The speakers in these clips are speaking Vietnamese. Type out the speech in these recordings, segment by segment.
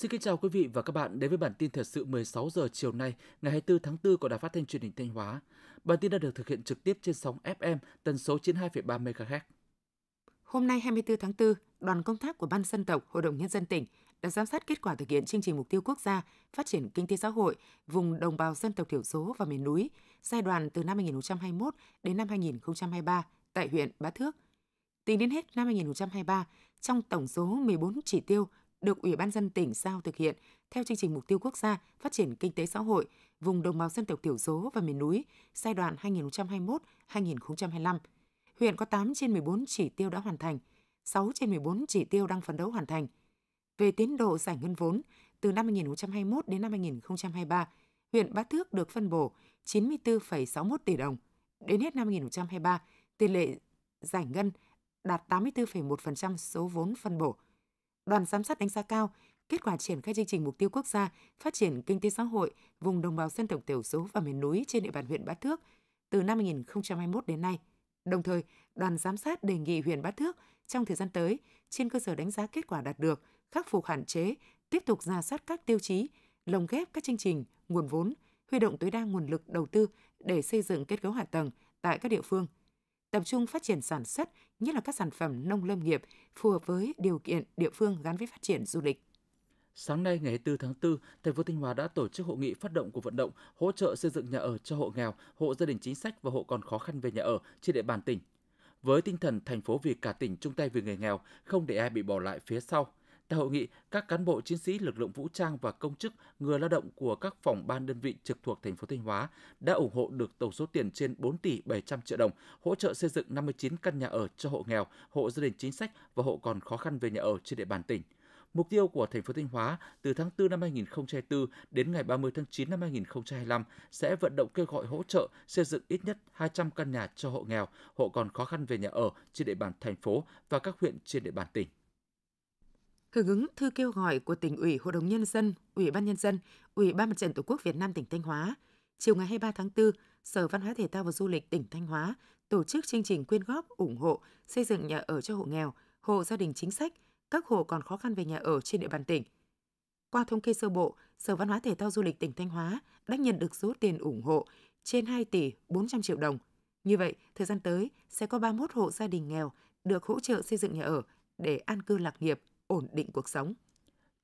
Xin kính chào quý vị và các bạn đến với bản tin thời sự 16 giờ chiều nay, ngày 24 tháng 4 của Đài Phát thanh Truyền hình Thanh Hóa. Bản tin đã được thực hiện trực tiếp trên sóng FM tần số 92,3 MHz. Hôm nay 24 tháng 4, đoàn công tác của Ban dân tộc Hội đồng nhân dân tỉnh đã giám sát kết quả thực hiện chương trình mục tiêu quốc gia phát triển kinh tế xã hội vùng đồng bào dân tộc thiểu số và miền núi giai đoạn từ năm 2021 đến năm 2023 tại huyện Bá Thước. Tính đến hết năm 2023, trong tổng số 14 chỉ tiêu được Ủy ban dân tỉnh giao thực hiện theo chương trình mục tiêu quốc gia phát triển kinh tế xã hội vùng đồng bào dân tộc thiểu số và miền núi giai đoạn 2021-2025. Huyện có 8 trên 14 chỉ tiêu đã hoàn thành, 6 trên 14 chỉ tiêu đang phấn đấu hoàn thành. Về tiến độ giải ngân vốn, từ năm 2021 đến năm 2023, huyện Bá Thước được phân bổ 94,61 tỷ đồng. Đến hết năm 2023, tỷ lệ giải ngân đạt 84,1% số vốn phân bổ. Đoàn giám sát đánh giá cao kết quả triển khai chương trình mục tiêu quốc gia phát triển kinh tế xã hội vùng đồng bào dân tộc thiểu số và miền núi trên địa bàn huyện Bát Thước từ năm 2021 đến nay. Đồng thời, đoàn giám sát đề nghị huyện Bát Thước trong thời gian tới, trên cơ sở đánh giá kết quả đạt được, khắc phục hạn chế, tiếp tục ra soát các tiêu chí, lồng ghép các chương trình, nguồn vốn, huy động tối đa nguồn lực đầu tư để xây dựng kết cấu hạ tầng tại các địa phương – tập trung phát triển sản xuất, nhất là các sản phẩm nông lâm nghiệp phù hợp với điều kiện địa phương gắn với phát triển du lịch. Sáng nay ngày 4 tháng 4, thành phố Thanh Hóa đã tổ chức hội nghị phát động của vận động hỗ trợ xây dựng nhà ở cho hộ nghèo, hộ gia đình chính sách và hộ còn khó khăn về nhà ở trên địa bàn tỉnh. Với tinh thần thành phố vì cả tỉnh chung tay vì người nghèo, không để ai bị bỏ lại phía sau, Tại hội nghị, các cán bộ chiến sĩ lực lượng vũ trang và công chức, người lao động của các phòng ban đơn vị trực thuộc thành phố Thanh Hóa đã ủng hộ được tổng số tiền trên 4 tỷ 700 triệu đồng, hỗ trợ xây dựng 59 căn nhà ở cho hộ nghèo, hộ gia đình chính sách và hộ còn khó khăn về nhà ở trên địa bàn tỉnh. Mục tiêu của thành phố Thanh Hóa từ tháng 4 năm 2024 đến ngày 30 tháng 9 năm 2025 sẽ vận động kêu gọi hỗ trợ xây dựng ít nhất 200 căn nhà cho hộ nghèo, hộ còn khó khăn về nhà ở trên địa bàn thành phố và các huyện trên địa bàn tỉnh hưởng ứng thư kêu gọi của tỉnh ủy, hội đồng nhân dân, ủy ban nhân dân, ủy ban mặt trận tổ quốc Việt Nam tỉnh Thanh Hóa, chiều ngày 23 tháng 4, Sở Văn hóa Thể thao và Du lịch tỉnh Thanh Hóa tổ chức chương trình quyên góp ủng hộ xây dựng nhà ở cho hộ nghèo, hộ gia đình chính sách, các hộ còn khó khăn về nhà ở trên địa bàn tỉnh. Qua thống kê sơ bộ, Sở Văn hóa Thể thao Du lịch tỉnh Thanh Hóa đã nhận được số tiền ủng hộ trên 2 tỷ 400 triệu đồng. Như vậy, thời gian tới sẽ có 31 hộ gia đình nghèo được hỗ trợ xây dựng nhà ở để an cư lạc nghiệp ổn định cuộc sống.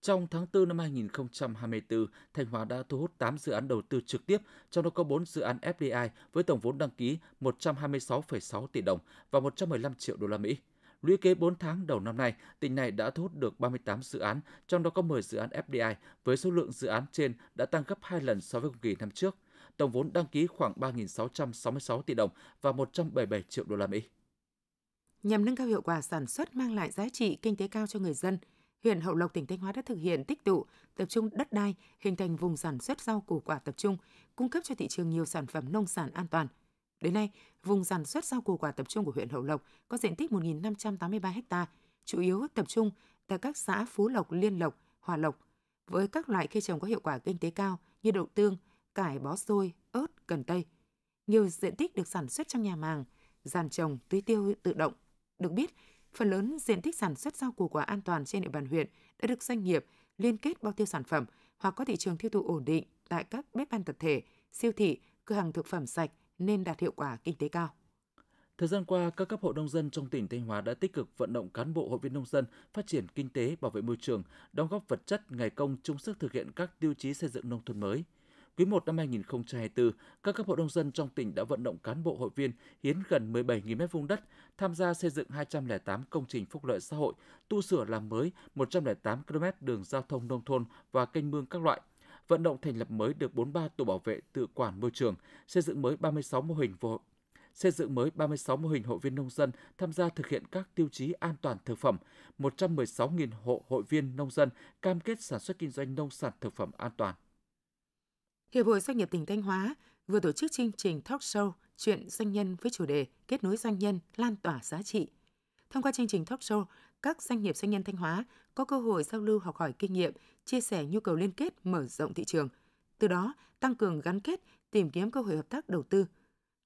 Trong tháng 4 năm 2024, Thanh Hóa đã thu hút 8 dự án đầu tư trực tiếp, trong đó có 4 dự án FDI với tổng vốn đăng ký 126,6 tỷ đồng và 115 triệu đô la Mỹ. Lũy kế 4 tháng đầu năm nay, tỉnh này đã thu hút được 38 dự án, trong đó có 10 dự án FDI với số lượng dự án trên đã tăng gấp 2 lần so với cùng kỳ năm trước. Tổng vốn đăng ký khoảng 3.666 tỷ đồng và 177 triệu đô la Mỹ. Nhằm nâng cao hiệu quả sản xuất mang lại giá trị kinh tế cao cho người dân, huyện Hậu Lộc tỉnh Thanh Hóa đã thực hiện tích tụ, tập trung đất đai, hình thành vùng sản xuất rau củ quả tập trung, cung cấp cho thị trường nhiều sản phẩm nông sản an toàn. Đến nay, vùng sản xuất rau củ quả tập trung của huyện Hậu Lộc có diện tích 1.583 ha, chủ yếu tập trung tại các xã Phú Lộc, Liên Lộc, Hòa Lộc, với các loại cây trồng có hiệu quả kinh tế cao như đậu tương, cải bó xôi, ớt, cần tây. Nhiều diện tích được sản xuất trong nhà màng, giàn trồng, tưới tiêu tự động, được biết, phần lớn diện tích sản xuất rau củ quả an toàn trên địa bàn huyện đã được doanh nghiệp liên kết bao tiêu sản phẩm hoặc có thị trường tiêu thụ ổn định tại các bếp ăn tập thể, siêu thị, cửa hàng thực phẩm sạch nên đạt hiệu quả kinh tế cao. Thời gian qua, các cấp hội nông dân trong tỉnh Thanh Hóa đã tích cực vận động cán bộ hội viên nông dân phát triển kinh tế, bảo vệ môi trường, đóng góp vật chất, ngày công chung sức thực hiện các tiêu chí xây dựng nông thôn mới – Quý 1 năm 2024, các cấp hội nông dân trong tỉnh đã vận động cán bộ hội viên hiến gần 17.000 m2 đất, tham gia xây dựng 208 công trình phúc lợi xã hội, tu sửa làm mới 108 km đường giao thông nông thôn và kênh mương các loại, vận động thành lập mới được 43 tổ bảo vệ tự quản môi trường, xây dựng mới 36 mô hình vô xây dựng mới 36 mô hình hội viên nông dân tham gia thực hiện các tiêu chí an toàn thực phẩm, 116.000 hộ hội viên nông dân cam kết sản xuất kinh doanh nông sản thực phẩm an toàn. Hiệp hội Doanh nghiệp tỉnh Thanh Hóa vừa tổ chức chương trình talk show Chuyện doanh nhân với chủ đề Kết nối doanh nhân, lan tỏa giá trị. Thông qua chương trình talk show, các doanh nghiệp doanh nhân Thanh Hóa có cơ hội giao lưu học hỏi kinh nghiệm, chia sẻ nhu cầu liên kết mở rộng thị trường, từ đó tăng cường gắn kết, tìm kiếm cơ hội hợp tác đầu tư.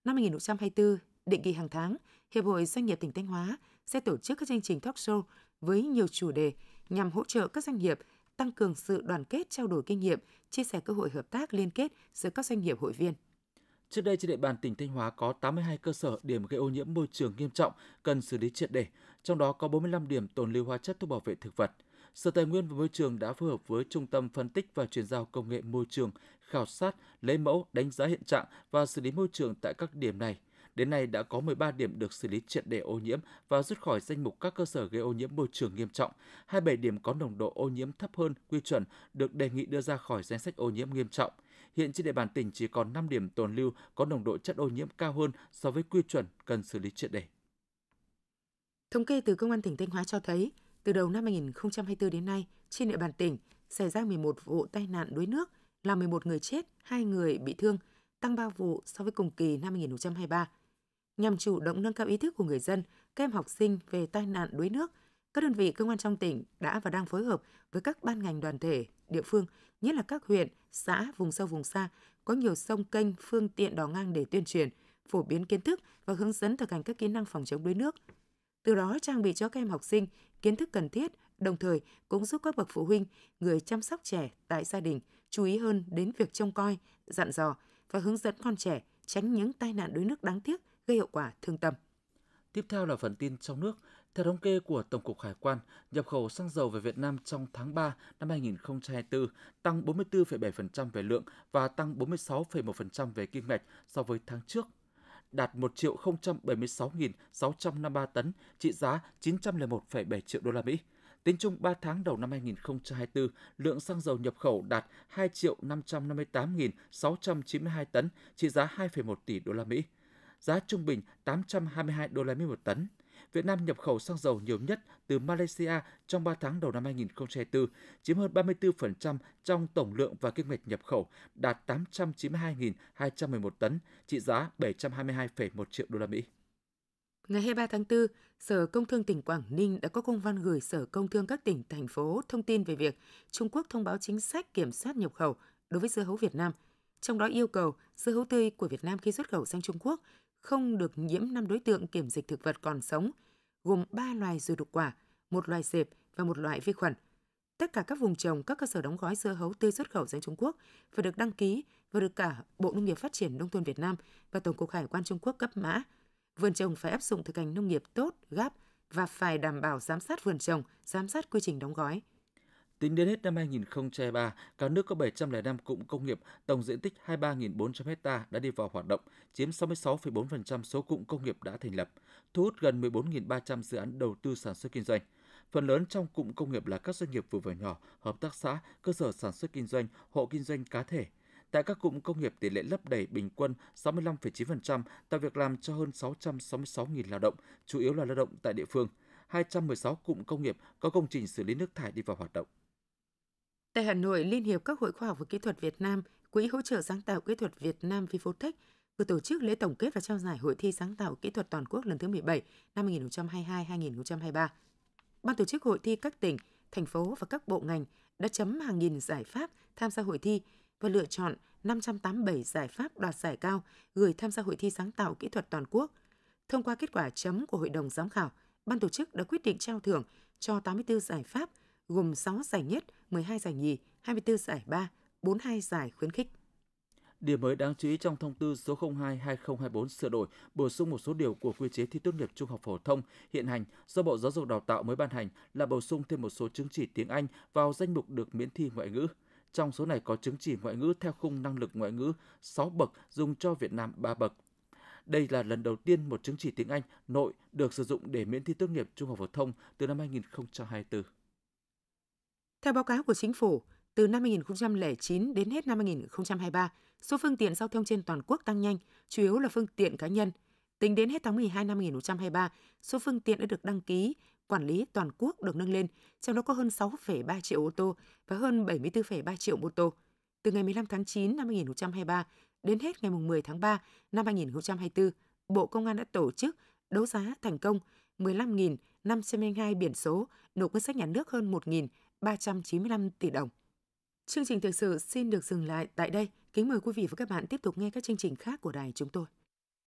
Năm 2024, định kỳ hàng tháng, Hiệp hội Doanh nghiệp tỉnh Thanh Hóa sẽ tổ chức các chương trình talk show với nhiều chủ đề nhằm hỗ trợ các doanh nghiệp tăng cường sự đoàn kết trao đổi kinh nghiệm, chia sẻ cơ hội hợp tác liên kết giữa các doanh nghiệp hội viên. Trước đây trên địa bàn tỉnh Thanh Hóa có 82 cơ sở điểm gây ô nhiễm môi trường nghiêm trọng cần xử lý triệt để, trong đó có 45 điểm tồn lưu hóa chất thuốc bảo vệ thực vật. Sở Tài nguyên và Môi trường đã phối hợp với Trung tâm Phân tích và Chuyển giao Công nghệ Môi trường khảo sát, lấy mẫu, đánh giá hiện trạng và xử lý môi trường tại các điểm này – Đến nay đã có 13 điểm được xử lý triệt để ô nhiễm và rút khỏi danh mục các cơ sở gây ô nhiễm môi trường nghiêm trọng. 27 điểm có nồng độ ô nhiễm thấp hơn quy chuẩn được đề nghị đưa ra khỏi danh sách ô nhiễm nghiêm trọng. Hiện trên địa bàn tỉnh chỉ còn 5 điểm tồn lưu có nồng độ chất ô nhiễm cao hơn so với quy chuẩn cần xử lý triệt để. Thống kê từ Công an tỉnh Thanh Hóa cho thấy, từ đầu năm 2024 đến nay, trên địa bàn tỉnh xảy ra 11 vụ tai nạn đuối nước, làm 11 người chết, 2 người bị thương, tăng 3 vụ so với cùng kỳ năm 2023 nhằm chủ động nâng cao ý thức của người dân, các em học sinh về tai nạn đuối nước. Các đơn vị cơ quan trong tỉnh đã và đang phối hợp với các ban ngành đoàn thể, địa phương, nhất là các huyện, xã, vùng sâu vùng xa, có nhiều sông kênh, phương tiện đò ngang để tuyên truyền, phổ biến kiến thức và hướng dẫn thực hành các kỹ năng phòng chống đuối nước. Từ đó trang bị cho các em học sinh kiến thức cần thiết, đồng thời cũng giúp các bậc phụ huynh, người chăm sóc trẻ tại gia đình chú ý hơn đến việc trông coi, dặn dò và hướng dẫn con trẻ tránh những tai nạn đuối nước đáng tiếc gây hậu quả thương tâm. Tiếp theo là phần tin trong nước. Theo thống kê của Tổng cục Hải quan, nhập khẩu xăng dầu về Việt Nam trong tháng 3 năm 2024 tăng 44,7% về lượng và tăng 46,1% về kim ngạch so với tháng trước, đạt 1 triệu 076.653 tấn, trị giá 901,7 triệu đô la Mỹ. Tính chung 3 tháng đầu năm 2024, lượng xăng dầu nhập khẩu đạt 2 triệu 558.692 tấn, trị giá 2,1 tỷ đô la Mỹ giá trung bình 822 đô la Mỹ một tấn. Việt Nam nhập khẩu xăng dầu nhiều nhất từ Malaysia trong 3 tháng đầu năm 2024, chiếm hơn 34% trong tổng lượng và kim ngạch nhập khẩu, đạt 892.211 tấn, trị giá 722,1 triệu đô la Mỹ. Ngày 23 tháng 4, Sở Công Thương tỉnh Quảng Ninh đã có công văn gửi Sở Công Thương các tỉnh, thành phố thông tin về việc Trung Quốc thông báo chính sách kiểm soát nhập khẩu đối với dưa hấu Việt Nam – trong đó yêu cầu dưa hấu tươi của Việt Nam khi xuất khẩu sang Trung Quốc không được nhiễm 5 đối tượng kiểm dịch thực vật còn sống, gồm 3 loài ruồi đục quả, một loài dẹp và một loại vi khuẩn. Tất cả các vùng trồng, các cơ sở đóng gói dưa hấu tươi xuất khẩu sang Trung Quốc phải được đăng ký và được cả Bộ Nông nghiệp Phát triển Nông thôn Việt Nam và Tổng cục Hải quan Trung Quốc cấp mã. Vườn trồng phải áp dụng thực hành nông nghiệp tốt, gáp và phải đảm bảo giám sát vườn trồng, giám sát quy trình đóng gói. Tính đến hết năm 2023, cả nước có 705 cụm công nghiệp tổng diện tích 23.400 ha đã đi vào hoạt động, chiếm 66,4% số cụm công nghiệp đã thành lập, thu hút gần 14.300 dự án đầu tư sản xuất kinh doanh. Phần lớn trong cụm công nghiệp là các doanh nghiệp vừa và nhỏ, hợp tác xã, cơ sở sản xuất kinh doanh, hộ kinh doanh cá thể. Tại các cụm công nghiệp, tỷ lệ lấp đầy bình quân 65,9%, tạo việc làm cho hơn 666.000 lao động, chủ yếu là lao động tại địa phương. 216 cụm công nghiệp có công trình xử lý nước thải đi vào hoạt động. Tại Hà Nội, Liên hiệp các hội khoa học và kỹ thuật Việt Nam, Quỹ hỗ trợ sáng tạo kỹ thuật Việt Nam Vivotech vừa tổ chức lễ tổng kết và trao giải hội thi sáng tạo kỹ thuật toàn quốc lần thứ 17 năm 2022-2023. Ban tổ chức hội thi các tỉnh, thành phố và các bộ ngành đã chấm hàng nghìn giải pháp tham gia hội thi và lựa chọn 587 giải pháp đoạt giải cao gửi tham gia hội thi sáng tạo kỹ thuật toàn quốc. Thông qua kết quả chấm của hội đồng giám khảo, ban tổ chức đã quyết định trao thưởng cho 84 giải pháp gồm 6 giải nhất – 12 giải nhì, 24 giải ba, 42 giải khuyến khích. Điểm mới đáng chú ý trong thông tư số 02-2024 sửa đổi bổ sung một số điều của quy chế thi tốt nghiệp trung học phổ thông hiện hành do Bộ Giáo dục Đào tạo mới ban hành là bổ sung thêm một số chứng chỉ tiếng Anh vào danh mục được miễn thi ngoại ngữ. Trong số này có chứng chỉ ngoại ngữ theo khung năng lực ngoại ngữ 6 bậc dùng cho Việt Nam 3 bậc. Đây là lần đầu tiên một chứng chỉ tiếng Anh nội được sử dụng để miễn thi tốt nghiệp trung học phổ thông từ năm 2024. Theo báo cáo của chính phủ, từ năm 2009 đến hết năm 2023, số phương tiện giao thông trên toàn quốc tăng nhanh, chủ yếu là phương tiện cá nhân. Tính đến hết tháng 12 năm 2023, số phương tiện đã được đăng ký, quản lý toàn quốc được nâng lên, trong đó có hơn 6,3 triệu ô tô và hơn 74,3 triệu mô tô. Từ ngày 15 tháng 9 năm 2023 đến hết ngày 10 tháng 3 năm 2024, Bộ Công an đã tổ chức đấu giá thành công 15.502 biển số, nộp ngân sách nhà nước hơn 1 395 tỷ đồng. Chương trình thực sự xin được dừng lại tại đây. Kính mời quý vị và các bạn tiếp tục nghe các chương trình khác của đài chúng tôi.